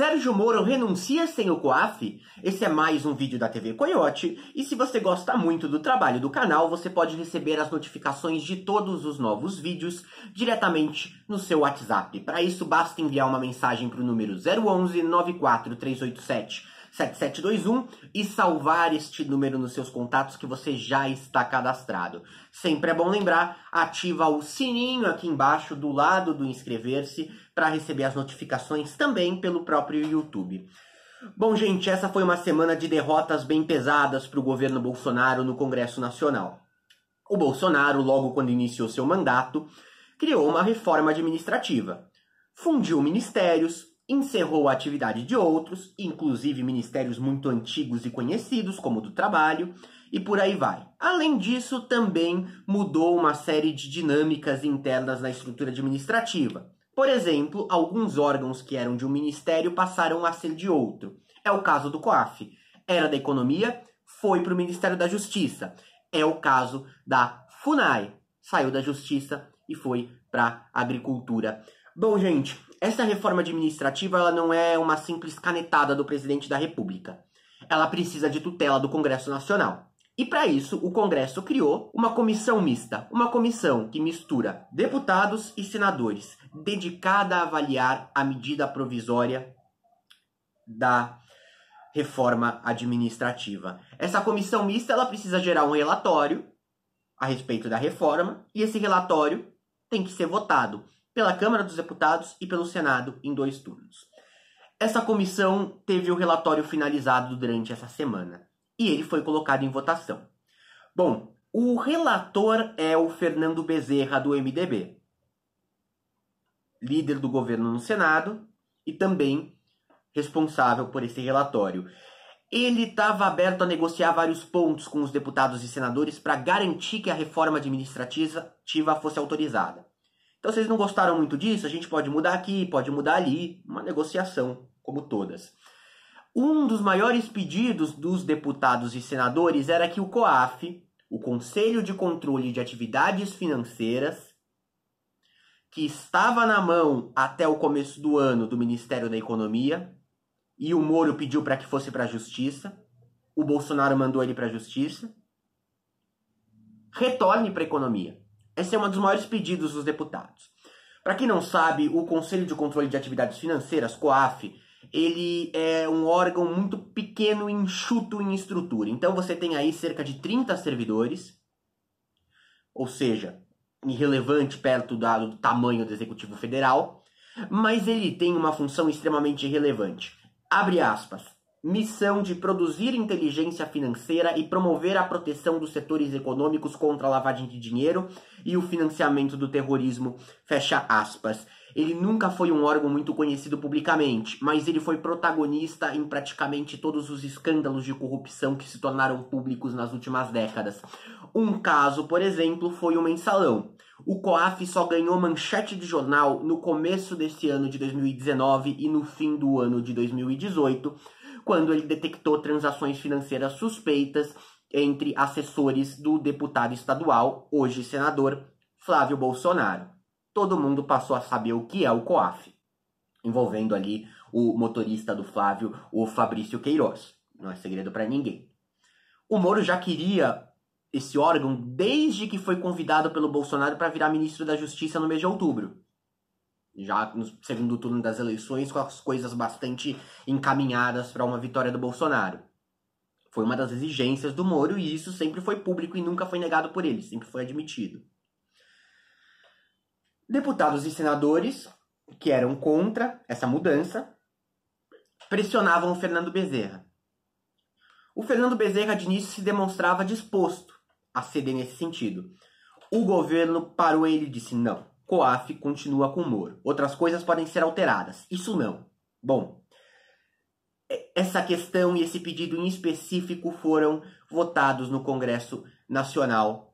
Sérgio Moro renuncia sem o COAF? Esse é mais um vídeo da TV Coyote, e se você gosta muito do trabalho do canal, você pode receber as notificações de todos os novos vídeos diretamente no seu WhatsApp. Para isso, basta enviar uma mensagem para o número 011 94387 7721 e salvar este número nos seus contatos que você já está cadastrado. Sempre é bom lembrar, ativa o sininho aqui embaixo do lado do inscrever-se para receber as notificações também pelo próprio YouTube. Bom, gente, essa foi uma semana de derrotas bem pesadas para o governo Bolsonaro no Congresso Nacional. O Bolsonaro, logo quando iniciou seu mandato, criou uma reforma administrativa, fundiu ministérios, encerrou a atividade de outros, inclusive ministérios muito antigos e conhecidos, como o do trabalho, e por aí vai. Além disso, também mudou uma série de dinâmicas internas na estrutura administrativa. Por exemplo, alguns órgãos que eram de um ministério passaram a ser de outro. É o caso do COAF. Era da Economia, foi para o Ministério da Justiça. É o caso da FUNAI. Saiu da Justiça e foi para Agricultura. Bom, gente, essa reforma administrativa ela não é uma simples canetada do presidente da República. Ela precisa de tutela do Congresso Nacional. E para isso, o Congresso criou uma comissão mista, uma comissão que mistura deputados e senadores, dedicada a avaliar a medida provisória da reforma administrativa. Essa comissão mista ela precisa gerar um relatório a respeito da reforma e esse relatório tem que ser votado pela Câmara dos Deputados e pelo Senado em dois turnos. Essa comissão teve o relatório finalizado durante essa semana e ele foi colocado em votação. Bom, o relator é o Fernando Bezerra, do MDB, líder do governo no Senado e também responsável por esse relatório. Ele estava aberto a negociar vários pontos com os deputados e senadores para garantir que a reforma administrativa fosse autorizada. Então, vocês não gostaram muito disso, a gente pode mudar aqui, pode mudar ali, uma negociação, como todas. Um dos maiores pedidos dos deputados e senadores era que o COAF, o Conselho de Controle de Atividades Financeiras, que estava na mão até o começo do ano do Ministério da Economia, e o Moro pediu para que fosse para a Justiça, o Bolsonaro mandou ele para a Justiça, retorne para a economia. Esse é um dos maiores pedidos dos deputados. Para quem não sabe, o Conselho de Controle de Atividades Financeiras, COAF, ele é um órgão muito pequeno e enxuto em estrutura. Então você tem aí cerca de 30 servidores, ou seja, irrelevante perto do tamanho do Executivo Federal, mas ele tem uma função extremamente relevante. Abre aspas missão de produzir inteligência financeira e promover a proteção dos setores econômicos contra a lavagem de dinheiro e o financiamento do terrorismo. Fecha aspas. Ele nunca foi um órgão muito conhecido publicamente, mas ele foi protagonista em praticamente todos os escândalos de corrupção que se tornaram públicos nas últimas décadas. Um caso, por exemplo, foi o mensalão. O COAF só ganhou manchete de jornal no começo desse ano de 2019 e no fim do ano de 2018 quando ele detectou transações financeiras suspeitas entre assessores do deputado estadual, hoje senador, Flávio Bolsonaro. Todo mundo passou a saber o que é o COAF, envolvendo ali o motorista do Flávio, o Fabrício Queiroz. Não é segredo para ninguém. O Moro já queria esse órgão desde que foi convidado pelo Bolsonaro para virar ministro da Justiça no mês de outubro já no segundo turno das eleições, com as coisas bastante encaminhadas para uma vitória do Bolsonaro. Foi uma das exigências do Moro e isso sempre foi público e nunca foi negado por ele, sempre foi admitido. Deputados e senadores que eram contra essa mudança pressionavam o Fernando Bezerra. O Fernando Bezerra de início se demonstrava disposto a ceder nesse sentido. O governo parou ele e disse: não, COAF continua com o Moro. Outras coisas podem ser alteradas. Isso não. Bom, essa questão e esse pedido em específico foram votados no Congresso Nacional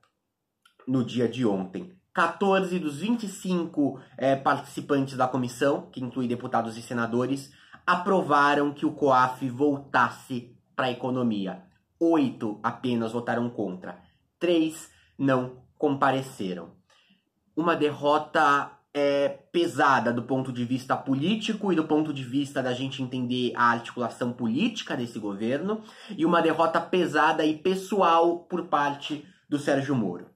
no dia de ontem. 14 dos 25 é, eh, participantes da comissão, que inclui deputados e senadores, aprovaram que o COAF voltasse para a economia. Oito apenas votaram contra. Três não compareceram uma derrota é, pesada do ponto de vista político e do ponto de vista da gente entender a articulação política desse governo, e uma derrota pesada e pessoal por parte do Sérgio Moro.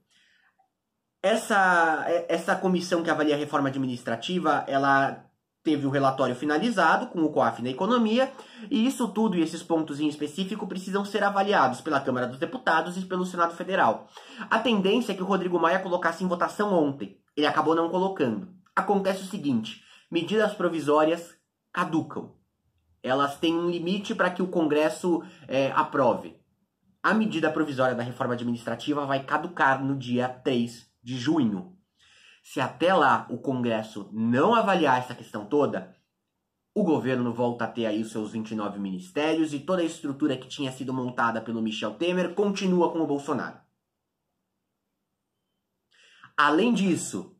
Essa, é, essa comissão que avalia a reforma administrativa, ela teve o relatório finalizado com o COAF na economia, e isso tudo e esses pontos em específico precisam ser avaliados pela Câmara dos Deputados e pelo Senado Federal. A tendência é que o Rodrigo Maia colocasse em votação ontem. Ele acabou não colocando. Acontece o seguinte: medidas provisórias caducam. Elas têm um limite para que o Congresso é, aprove. A medida provisória da reforma administrativa vai caducar no dia 3 de junho. Se até lá o Congresso não avaliar essa questão toda, o governo volta a ter aí os seus 29 ministérios e toda a estrutura que tinha sido montada pelo Michel Temer continua com o Bolsonaro. Além disso,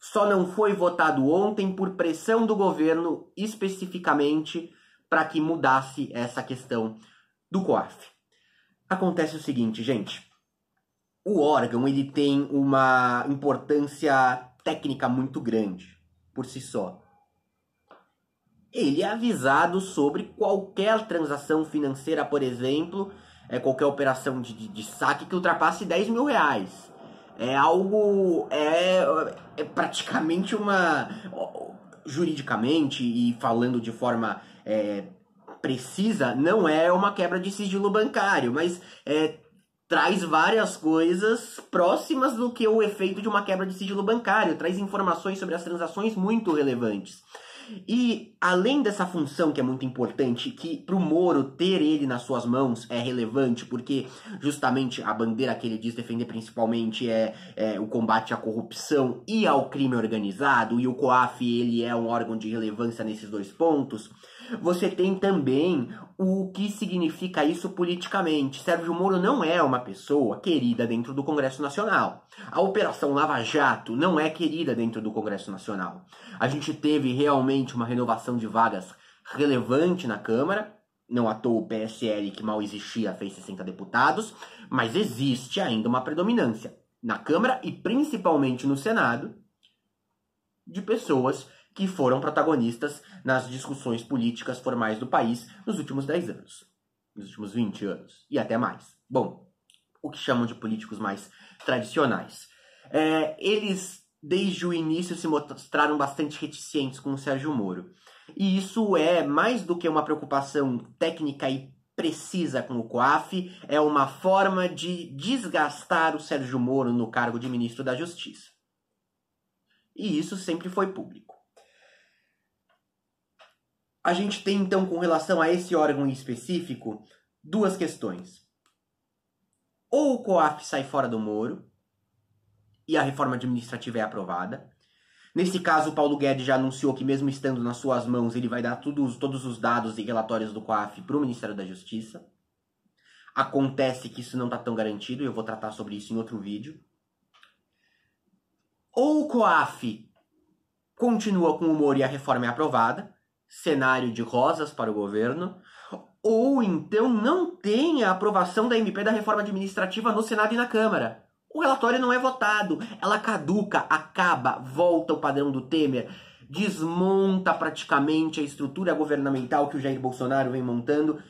só não foi votado ontem por pressão do governo especificamente para que mudasse essa questão do COAF. Acontece o seguinte, gente o órgão ele tem uma importância técnica muito grande por si só. Ele é avisado sobre qualquer transação financeira, por exemplo, é qualquer operação de, de, de saque que ultrapasse 10 mil reais. É algo. É, é praticamente uma. Juridicamente e falando de forma é, precisa, não é uma quebra de sigilo bancário, mas é, traz várias coisas próximas do que o efeito de uma quebra de sigilo bancário, traz informações sobre as transações muito relevantes. E além dessa função que é muito importante, que para o Moro ter ele nas suas mãos é relevante, porque justamente a bandeira que ele diz defender principalmente é, é o combate à corrupção e ao crime organizado, e o COAF ele é um órgão de relevância nesses dois pontos. Você tem também o que significa isso politicamente. Sérgio Moro não é uma pessoa querida dentro do Congresso Nacional. A Operação Lava Jato não é querida dentro do Congresso Nacional. A gente teve realmente uma renovação de vagas relevante na Câmara. Não à toa o PSL, que mal existia, fez 60 deputados, mas existe ainda uma predominância na Câmara e principalmente no Senado de pessoas que foram protagonistas nas discussões políticas formais do país nos últimos 10 anos, nos últimos 20 anos e até mais. Bom, o que chamam de políticos mais tradicionais. É, eles, desde o início, se mostraram bastante reticentes com o Sérgio Moro. E isso é mais do que uma preocupação técnica e precisa com o COAF, é uma forma de desgastar o Sérgio Moro no cargo de ministro da Justiça. E isso sempre foi público a gente tem então com relação a esse órgão em específico duas questões. Ou o COAF sai fora do Moro e a reforma administrativa é aprovada. Nesse caso, o Paulo Guedes já anunciou que, mesmo estando nas suas mãos, ele vai dar todos os dados e relatórios do COAF para o Ministério da Justiça. Acontece que isso não está tão garantido, e eu vou tratar sobre isso em outro vídeo. Ou o COAF continua com o moro e a reforma é aprovada, cenário de rosas para o governo, ou então não tem a aprovação da MP da reforma administrativa no Senado e na Câmara. O relatório não é votado, ela caduca, acaba, volta o padrão do Temer, desmonta praticamente a estrutura governamental que o Jair Bolsonaro vem montando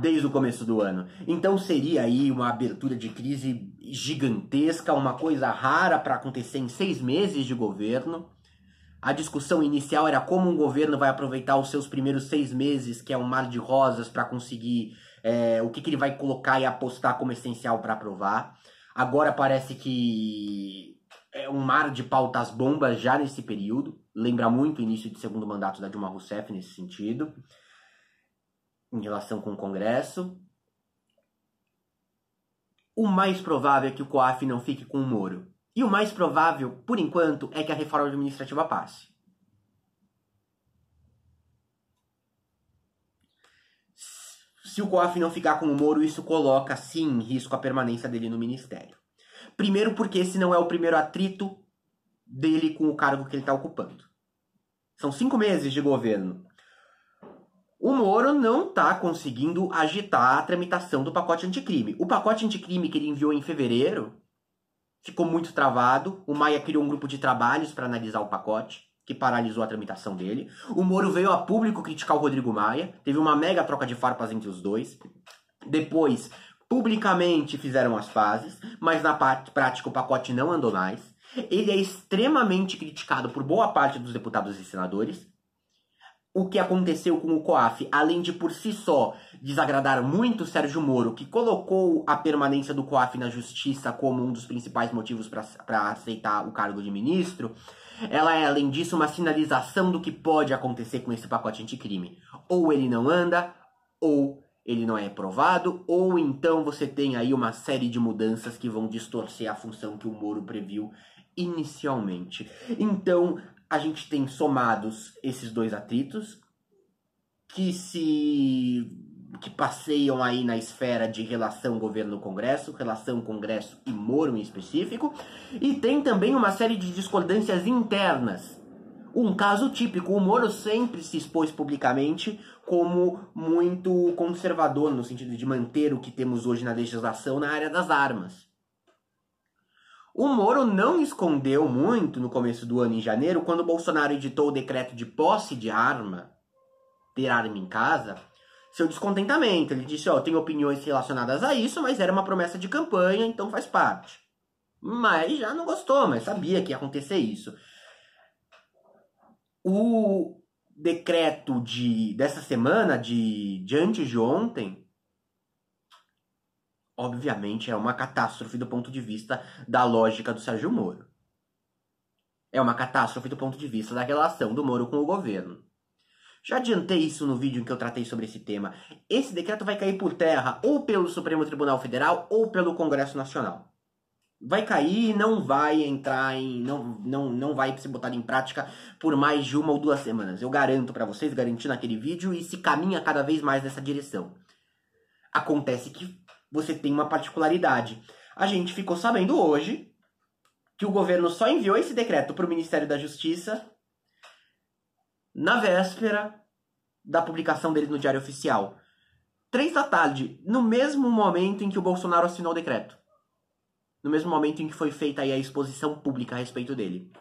desde o começo do ano. Então seria aí uma abertura de crise gigantesca, uma coisa rara para acontecer em seis meses de governo. A discussão inicial era como um governo vai aproveitar os seus primeiros seis meses, que é um mar de rosas, para conseguir é, o que, que ele vai colocar e apostar como essencial para aprovar. Agora parece que é um mar de pautas bombas já nesse período. Lembra muito o início de segundo mandato da Dilma Rousseff nesse sentido, em relação com o Congresso. O mais provável é que o COAF não fique com o Moro. E o mais provável, por enquanto, é que a reforma administrativa passe. Se o COAF não ficar com o Moro, isso coloca, sim, em risco a permanência dele no ministério. Primeiro, porque esse não é o primeiro atrito dele com o cargo que ele está ocupando. São cinco meses de governo. O Moro não está conseguindo agitar a tramitação do pacote anticrime. O pacote anticrime que ele enviou em fevereiro ficou muito travado. O Maia criou um grupo de trabalhos para analisar o pacote, que paralisou a tramitação dele. O Moro veio a público criticar o Rodrigo Maia, teve uma mega troca de farpas entre os dois. Depois, publicamente fizeram as fases, mas na prática o pacote não andou mais. Ele é extremamente criticado por boa parte dos deputados e senadores, o que aconteceu com o COAF, além de por si só desagradar muito Sérgio Moro, que colocou a permanência do COAF na justiça como um dos principais motivos para aceitar o cargo de ministro, ela é, além disso, uma sinalização do que pode acontecer com esse pacote anticrime. Ou ele não anda, ou ele não é aprovado, ou então você tem aí uma série de mudanças que vão distorcer a função que o Moro previu inicialmente. Então, a gente tem somados esses dois atritos que se que passeiam aí na esfera de relação governo-congresso, relação congresso e Moro em específico, e tem também uma série de discordâncias internas. Um caso típico, o Moro sempre se expôs publicamente como muito conservador no sentido de manter o que temos hoje na legislação na área das armas. O Moro não escondeu muito no começo do ano, em janeiro, quando o Bolsonaro editou o decreto de posse de arma, ter arma em casa, seu descontentamento. Ele disse: Ó, oh, tem opiniões relacionadas a isso, mas era uma promessa de campanha, então faz parte. Mas já não gostou, mas sabia que ia acontecer isso. O decreto de, dessa semana, de, de antes de ontem, obviamente, é uma catástrofe do ponto de vista da lógica do Sérgio Moro. É uma catástrofe do ponto de vista da relação do Moro com o governo. Já adiantei isso no vídeo em que eu tratei sobre esse tema. Esse decreto vai cair por terra ou pelo Supremo Tribunal Federal ou pelo Congresso Nacional. Vai cair e não vai entrar em. Não, não, não vai ser botado em prática por mais de uma ou duas semanas. Eu garanto para vocês, garanti naquele vídeo, e se caminha cada vez mais nessa direção. Acontece que você tem uma particularidade. A gente ficou sabendo hoje que o governo só enviou esse decreto para o Ministério da Justiça na véspera da publicação dele no Diário Oficial. Três da tarde, no mesmo momento em que o Bolsonaro assinou o decreto. No mesmo momento em que foi feita a exposição pública a respeito dele.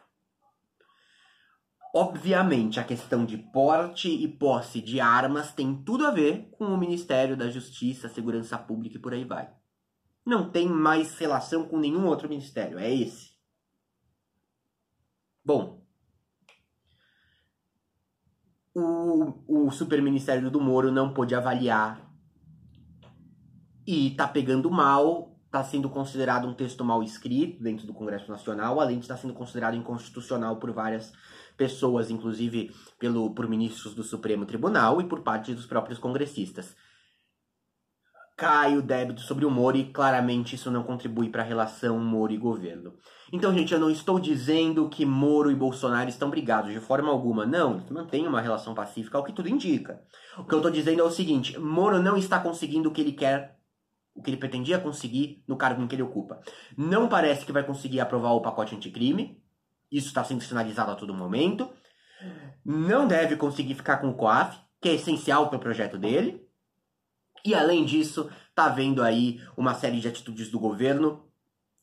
Obviamente, a questão de porte e posse de armas tem tudo a ver com o Ministério da Justiça, Segurança Pública e por aí vai. Não tem mais relação com nenhum outro ministério, é esse. Bom, o, o superministério do Moro não pôde avaliar e tá pegando mal, tá sendo considerado um texto mal escrito dentro do Congresso Nacional, além de estar tá sendo considerado inconstitucional por várias pessoas, inclusive pelo, por ministros do Supremo Tribunal e por parte dos próprios congressistas. Cai o débito sobre o Moro e claramente isso não contribui para a relação Moro-governo. e Então, gente, eu não estou dizendo que Moro e Bolsonaro estão brigados de forma alguma, não, eles mantêm uma relação pacífica, o que tudo indica. O que eu estou dizendo é o seguinte: Moro não está conseguindo o que ele quer o que ele pretendia conseguir no cargo em que ele ocupa. Não parece que vai conseguir aprovar o pacote anticrime, isso está sendo sinalizado a todo momento. Não deve conseguir ficar com o COAF, que é essencial para o projeto dele. E além disso, está vendo aí uma série de atitudes do governo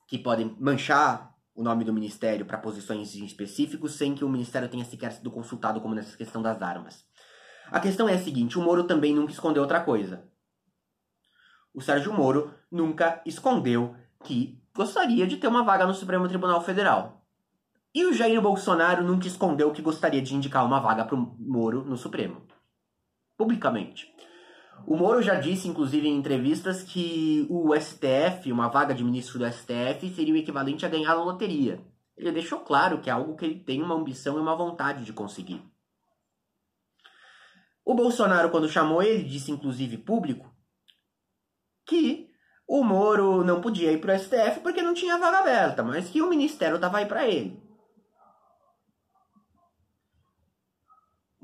que podem manchar o nome do ministério para posições específicas, sem que o ministério tenha sequer sido consultado, como nessa questão das armas. A questão é a seguinte: o Moro também nunca escondeu outra coisa. O Sérgio Moro nunca escondeu que gostaria de ter uma vaga no Supremo Tribunal Federal. E o Jair Bolsonaro nunca escondeu que gostaria de indicar uma vaga para o Moro no Supremo. Publicamente. O Moro já disse, inclusive em entrevistas, que o STF, uma vaga de ministro do STF, seria o equivalente a ganhar a loteria. Ele deixou claro que é algo que ele tem uma ambição e uma vontade de conseguir. O Bolsonaro, quando chamou ele, disse, inclusive público, que o Moro não podia ir para o STF porque não tinha vaga aberta, mas que o ministério estava aí para ele.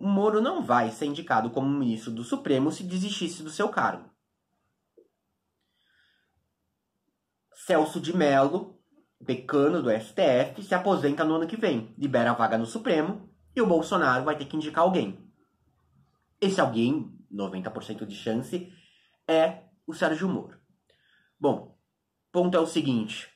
Moro não vai ser indicado como ministro do Supremo se desistisse do seu cargo. Celso de Mello, decano do STF, se aposenta no ano que vem, libera a vaga no Supremo e o Bolsonaro vai ter que indicar alguém. Esse alguém, 90% de chance, é o Sérgio Moro. Bom, ponto é o seguinte: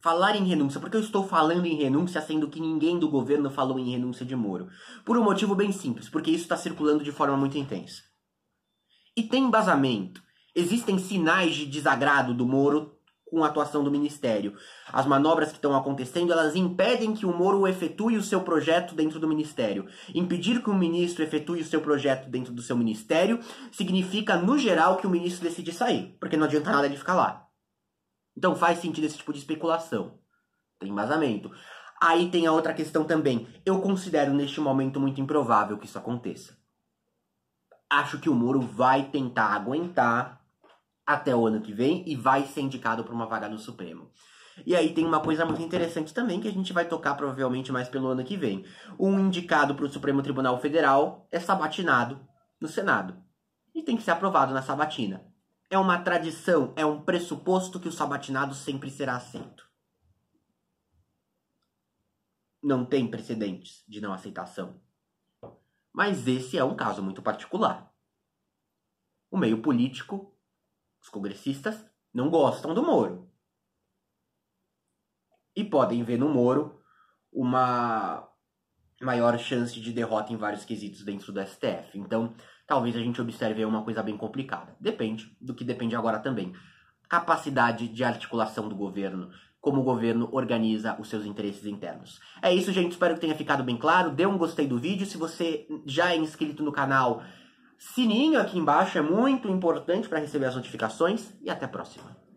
falar em renúncia. porque eu estou falando em renúncia, sendo que ninguém do governo falou em renúncia de Moro? Por um motivo bem simples, porque isso está circulando de forma muito intensa. E tem embasamento. Existem sinais de desagrado do Moro com a atuação do Ministério. As manobras que estão acontecendo, elas impedem que o Moro efetue o seu projeto dentro do Ministério. Impedir que o ministro efetue o seu projeto dentro do seu Ministério significa, no geral, que o ministro decide sair, porque não adianta nada ele ficar lá. Então faz sentido esse tipo de especulação. Tem embasamento. Aí tem a outra questão também. Eu considero neste momento muito improvável que isso aconteça. Acho que o Moro vai tentar aguentar até o ano que vem e vai ser indicado para uma vaga no Supremo. E aí tem uma coisa muito interessante também que a gente vai tocar provavelmente mais pelo ano que vem. Um indicado para o Supremo Tribunal Federal é sabatinado no Senado e tem que ser aprovado na sabatina é uma tradição, é um pressuposto que o sabatinado sempre será aceito. Não tem precedentes de não aceitação. Mas esse é um caso muito particular. O meio político, os congressistas, não gostam do Moro. E podem ver no Moro uma maior chance de derrota em vários quesitos dentro do STF. Então, talvez a gente observe uma coisa bem complicada. Depende do que depende agora também. Capacidade de articulação do governo, como o governo organiza os seus interesses internos. É isso, gente. Espero que tenha ficado bem claro. Dê um gostei do vídeo. Se você já é inscrito no canal, sininho aqui embaixo é muito importante para receber as notificações. E até a próxima.